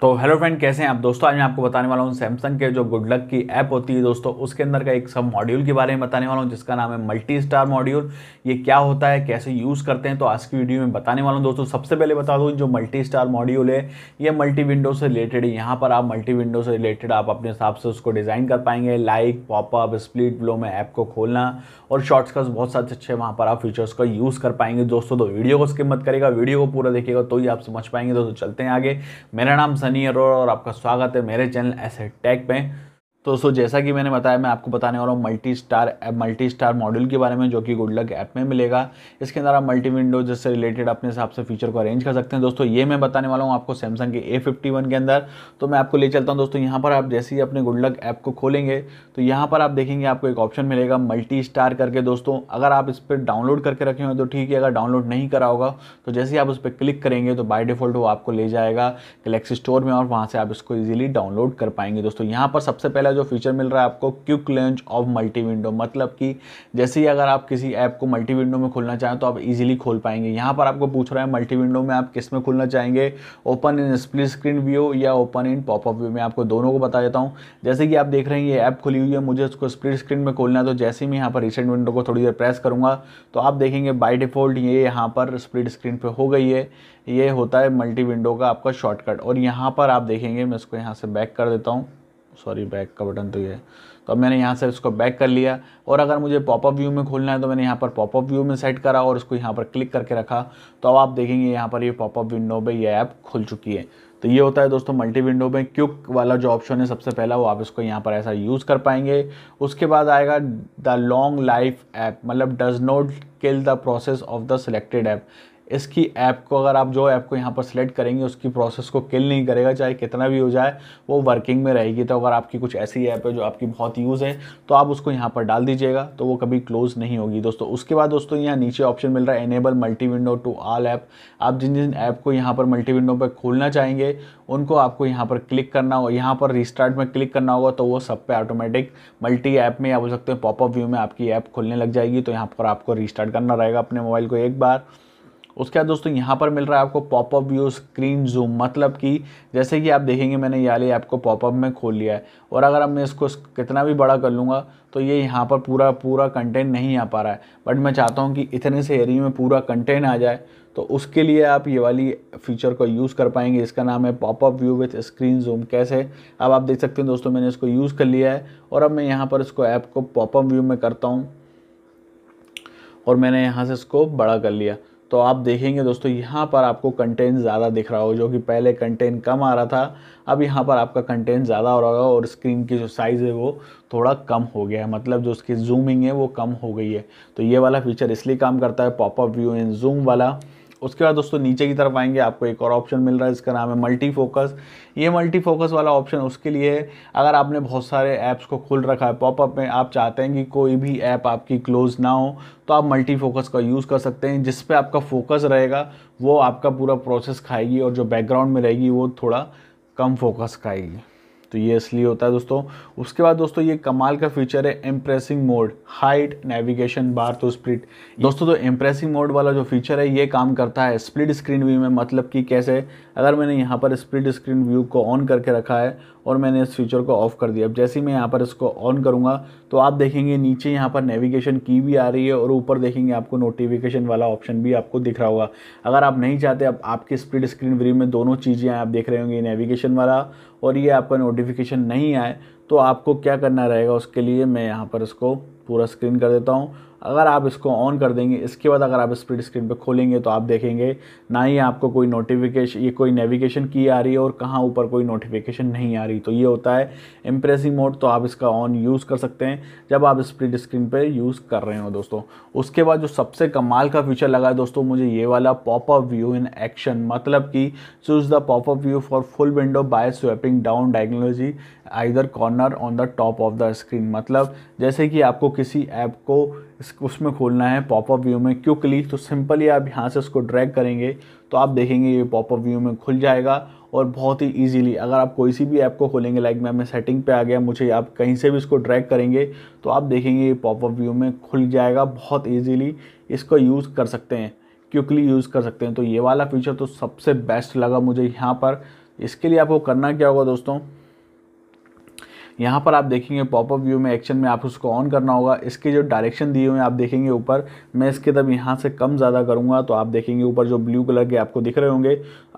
तो hello friend कैसे हैं आप दोस्तों आज मैं आपको बताने वाला हूँ सैमसंग के जो गुड लक की ऐप होती है दोस्तों उसके अंदर का एक सब मॉड्यूल के बारे में बताने वाला हूँ जिसका नाम है मल्टी स्टार मॉड्यूल ये क्या होता है कैसे यूज़ करते हैं तो आज की वीडियो में बताने वाला हूँ दोस्तों सबसे पहले बता दूँ जो मल्टी स्टार मॉड्यूल है ये मल्टी विंडो से रिलेटेड है यहाँ पर आप मल्टी विंडो से रिलेटेड आप अपने हिसाब से उसको डिज़ाइन कर पाएंगे लाइक पॉपअप स्प्लिट ब्लो में ऐप को खोलना और शॉर्ट्स बहुत सारे अच्छे वहाँ पर आप फीचर्स का यूज़ कर पाएंगे दोस्तों तो वीडियो को स्किप मत करेगा वीडियो को पूरा देखेगा तो ही आप समझ पाएंगे दोस्तों चलते हैं आगे मेरा नाम सनी अरोड़ा और आपका स्वागत है मेरे चैनल ऐसे टैग पे तो सो जैसा कि मैंने बताया मैं आपको बताने वाला हूँ multi star multi star module के बारे में जो कि गुडलक ऐप में मिलेगा इसके अंदर आप मल्टी विंडो जिससे रिलेटेड अपने हिसाब से फीचर को अरेंज कर सकते हैं दोस्तों ये मैं बताने वाला हूँ आपको सैमसंग के ए फिफ्टी के अंदर तो मैं आपको ले चलता हूँ दोस्तों यहाँ पर आप जैसे ही अपने गुडलक ऐप को खोलेंगे तो यहाँ पर आप देखेंगे आपको एक ऑप्शन मिलेगा मल्टी स्टार करके दोस्तों अगर आप इस पर डाउनलोड करके रखे हो तो ठीक है अगर डाउनलोड नहीं करा होगा तो जैसे ही आप उस पर क्लिक करेंगे तो बाई डिफ़ॉल्ट वो आपको ले जाएगा गलेक्सी स्टोर में और वहाँ से आप इसको ईजिली डाउनलोड कर पाएंगे दोस्तों यहाँ पर सबसे पहले का जो फीचर मिल रहा है आपको quick launch of multi window मतलब कि जैसे ही अगर आप किसी ऐप को मल्टी विंडो में खोलना चाहें तो आप इजीली खोल पाएंगे यहाँ पर आपको पूछ रहा है मल्टी विंडो में आप किस में खोलना चाहेंगे open in split screen view या ओपन इन पॉपअप व्यू मैं आपको दोनों को बता देता हूँ जैसे कि आप देख रहे हैं ये ऐप खुली हुई है मुझे उसको स्प्लिट स्क्रीन में खोलना है तो जैसे ही मैं यहाँ पर रिसेंट विंडो को थोड़ी देर प्रेस करूँगा तो आप देखेंगे बाई डिफ़ॉल्ट ये यहाँ पर स्प्लिट स्क्रीन पर हो गई है ये होता है मल्टी विंडो का आपका शॉर्टकट और यहाँ पर आप देखेंगे मैं इसको यहाँ से बैक कर देता हूँ सॉरी बैक का बटन तो ये है तो अब मैंने यहाँ से इसको बैक कर लिया और अगर मुझे पॉपअप व्यू में खोलना है तो मैंने यहाँ पर पॉपअप व्यू में सेट करा और उसको यहाँ पर क्लिक करके रखा तो अब आप देखेंगे यहाँ पर ये पॉपअप विंडो में ये ऐप खुल चुकी है तो ये होता है दोस्तों मल्टी विंडो में क्यूक वाला जो ऑप्शन है सबसे पहला वो आप इसको यहाँ पर ऐसा यूज़ कर पाएंगे उसके बाद आएगा द लॉन्ग लाइफ ऐप मतलब does not kill the process of the selected app इसकी ऐप को अगर आप जो ऐप को यहाँ पर सिलेक्ट करेंगे उसकी प्रोसेस को किल नहीं करेगा चाहे कितना भी हो जाए वो वर्किंग में रहेगी तो अगर आपकी कुछ ऐसी ऐप है जो आपकी बहुत यूज़ है तो आप उसको यहाँ पर डाल दीजिएगा तो वो कभी क्लोज नहीं होगी दोस्तों उसके बाद दोस्तों यहाँ नीचे ऑप्शन मिल रहा है enable multi window to all app आप जिन जिन ऐप को यहाँ पर मल्टी विंडो पर खोलना चाहेंगे उनको आपको यहाँ पर क्लिक करना होगा यहाँ पर रिस्टार्ट में क्लिक करना होगा तो वो सब पे ऑटोमेटिक मल्टी ऐप में या बोल सकते हैं पॉपअप व्यू में आपकी ऐप खुलने लग जाएगी तो यहाँ पर आपको रिस्टार्ट करना रहेगा अपने मोबाइल को एक बार उसके बाद दोस्तों यहाँ पर मिल रहा है आपको पॉपअप व्यू स्क्रीन जूम मतलब कि जैसे कि आप देखेंगे मैंने ये वाली ऐप को पॉपअप में खोल लिया है और अगर अब मैं इसको कितना भी बड़ा कर लूँगा तो ये यहाँ पर पूरा पूरा कंटेंट नहीं आ पा रहा है बट मैं चाहता हूँ कि इतने से एरिए में पूरा कंटेंट आ जाए तो उसके लिए आप ये वाली फीचर को यूज़ कर पाएंगे इसका नाम है popup view with screen zoom कैसे अब आप देख सकते हैं दोस्तों मैंने इसको यूज़ कर लिया है और अब मैं यहाँ पर इसको ऐप को पॉपअप व्यू में करता हूँ और मैंने यहाँ से इसको बड़ा कर लिया तो आप देखेंगे दोस्तों यहाँ पर आपको कंटेंट ज़्यादा दिख रहा हो जो कि पहले कंटेंट कम आ रहा था अब यहाँ पर आपका कंटेंट ज़्यादा हो रहा होगा और स्क्रीन की जो साइज़ है वो थोड़ा कम हो गया है मतलब जो उसकी जूमिंग है वो कम हो गई है तो ये वाला फीचर इसलिए काम करता है पॉपअप व्यू एंड जूम वाला उसके बाद दोस्तों नीचे की तरफ आएंगे आपको एक और ऑप्शन मिल रहा है इसका नाम है मल्टी फोकस ये मल्टी फोकस वाला ऑप्शन उसके लिए है अगर आपने बहुत सारे ऐप्स को खोल रखा है पॉपअप में आप चाहते हैं कि कोई भी ऐप आपकी क्लोज ना हो तो आप मल्टी फोकस का यूज़ कर सकते हैं जिस पर आपका फोकस रहेगा वो आपका पूरा प्रोसेस खाएगी और जो बैकग्राउंड में रहेगी वो थोड़ा कम फोकस खाएगी तो ये इसलिए होता है दोस्तों उसके बाद दोस्तों ये कमाल का फीचर है impressing mode hide navigation bar तो स्प्लिट दोस्तों तो एम्प्रेसिंग मोड वाला जो फीचर है ये काम करता है स्प्लिट स्क्रीन व्यू में मतलब कि कैसे अगर मैंने यहाँ पर स्प्लिट स्क्रीन व्यू को ऑन करके रखा है और मैंने इस फीचर को ऑफ कर दिया अब जैसे ही मैं यहाँ पर इसको ऑन करूँगा तो आप देखेंगे नीचे यहाँ पर नेविगेशन की भी आ रही है और ऊपर देखेंगे आपको नोटिफिकेशन वाला ऑप्शन भी आपको दिख रहा होगा अगर आप नहीं चाहते अब आपके स्प्लिट स्क्रीन व्यू में दोनों चीज़ें आप देख रहे होंगे नेविगेशन वाला और ये आपका नोटिफिकेशन नहीं आए तो आपको क्या करना रहेगा उसके लिए मैं यहाँ पर इसको पूरा स्क्रीन कर देता हूँ अगर आप इसको ऑन कर देंगे इसके बाद अगर आप स्प्लिट स्क्रीन पर खोलेंगे तो आप देखेंगे ना ही आपको कोई नोटिफिकेशन ये कोई नेविगेशन की आ रही है और कहाँ ऊपर कोई नोटिफिकेशन नहीं आ रही तो ये होता है इम्प्रेसिंग मोड तो आप इसका ऑन यूज़ कर सकते हैं जब आप स्प्लिट स्क्रीन पर यूज़ कर रहे हो दोस्तों उसके बाद जो सबसे कमाल का फीचर लगा है दोस्तों मुझे ये वाला पॉपअप व्यू इन एक्शन मतलब कि choose the popup view for full window by swiping down technology either corner on the top of the screen मतलब जैसे कि आपको किसी ऐप को उसमें खोलना है पॉपअप व्यू में क्लिक तो सिंपली आप यहाँ से उसको ड्रैग करेंगे तो आप देखेंगे ये पॉपअप व्यू में खुल जाएगा और बहुत ही इजीली अगर आप कोई सी भी ऐप को खोलेंगे लाइक मैं मैं सेटिंग पे आ गया मुझे आप कहीं से भी इसको ड्रैग करेंगे तो आप देखेंगे ये पॉपअप व्यू में खुल जाएगा बहुत ईजीली इसको यूज़ कर सकते हैं क्विकली यूज़ कर सकते हैं तो ये वाला फीचर तो सबसे बेस्ट लगा मुझे यहाँ पर इसके लिए आपको करना क्या होगा दोस्तों यहाँ पर आप देखेंगे पॉपअप व्यू में एक्शन में आप उसको ऑन करना होगा इसके जो डायरेक्शन दिए हुए हैं आप देखेंगे ऊपर मैं इसके तब यहाँ से कम ज़्यादा करूँगा तो आप देखेंगे ऊपर जो ब्लू कलर के आपको दिख रहे होंगे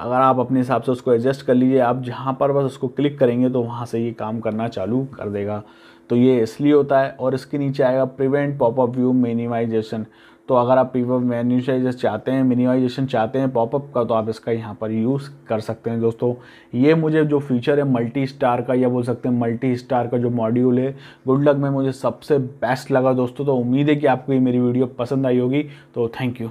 अगर आप अपने हिसाब से उसको एडजस्ट कर लीजिए आप जहाँ पर बस उसको क्लिक करेंगे तो वहाँ से ये काम करना चालू कर देगा तो ये इसलिए होता है और इसके नीचे आएगा प्रिवेंट पॉपअप व्यू मिनिमाइजेशन तो अगर आप पीवर मैन्यूशाइजेशन चाहते हैं मिनिमाइजेशन चाहते हैं पॉपअप का तो आप इसका यहाँ पर यूज़ कर सकते हैं दोस्तों ये मुझे जो फीचर है मल्टी स्टार का या बोल सकते हैं मल्टी स्टार का जो मॉड्यूल है गुड लक में मुझे सबसे बेस्ट लगा दोस्तों तो उम्मीद है कि आपको ये मेरी वीडियो पसंद आई होगी तो thank you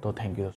tôi thank you